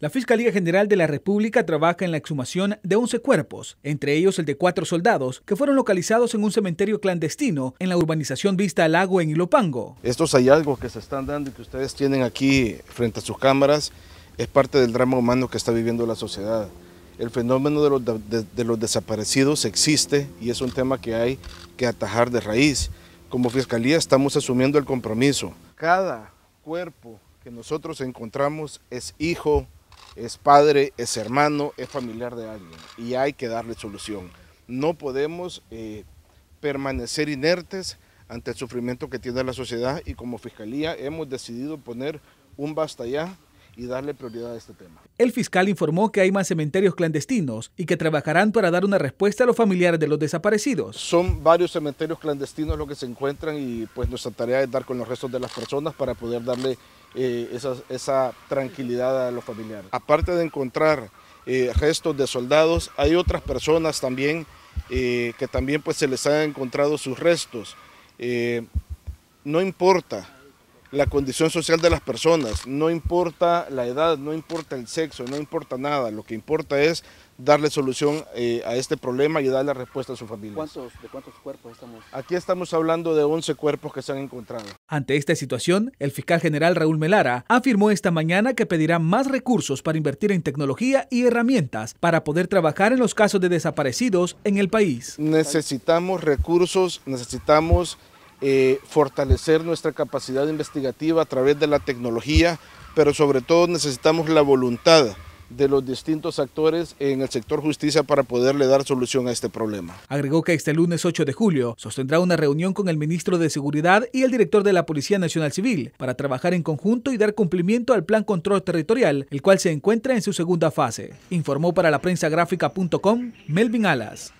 La Fiscalía General de la República trabaja en la exhumación de 11 cuerpos, entre ellos el de cuatro soldados, que fueron localizados en un cementerio clandestino en la urbanización Vista al Lago en Ilopango. Estos hallazgos que se están dando y que ustedes tienen aquí frente a sus cámaras es parte del drama humano que está viviendo la sociedad. El fenómeno de los, desaparecidos existe y es un tema que hay que atajar de raíz. Como Fiscalía estamos asumiendo el compromiso. Cada cuerpo que nosotros encontramos es hijo es padre, es hermano, es familiar de alguien y hay que darle solución. No podemos eh, permanecer inertes ante el sufrimiento que tiene la sociedad y como Fiscalía hemos decidido poner un basta ya y darle prioridad a este tema. El fiscal informó que hay más cementerios clandestinos y que trabajarán para dar una respuesta a los familiares de los desaparecidos. Son varios cementerios clandestinos los que se encuentran y pues nuestra tarea es dar con los restos de las personas para poder darle eh, esa, tranquilidad a los familiares. Aparte de encontrar eh, restos de soldados, hay otras personas también eh, que también pues se les han encontrado sus restos. no importa la condición social de las personas, no importa la edad, no importa el sexo, no importa nada, lo que importa es darle solución eh, a este problema y darle respuesta a su familia. ¿De cuántos cuerpos estamos? Aquí estamos hablando de 11 cuerpos que se han encontrado. Ante esta situación, el fiscal general Raúl Melara afirmó esta mañana que pedirá más recursos para invertir en tecnología y herramientas para poder trabajar en los casos de desaparecidos en el país. Necesitamos recursos, necesitamos eh, fortalecer nuestra capacidad investigativa a través de la tecnología, pero sobre todo necesitamos la voluntad de los distintos actores en el sector justicia para poderle dar solución a este problema. Agregó que este lunes 8 de julio sostendrá una reunión con el ministro de Seguridad y el director de la Policía Nacional Civil para trabajar en conjunto y dar cumplimiento al Plan Control Territorial, el cual se encuentra en su segunda fase. Informó para la prensa gráfica.com Melvin Alas.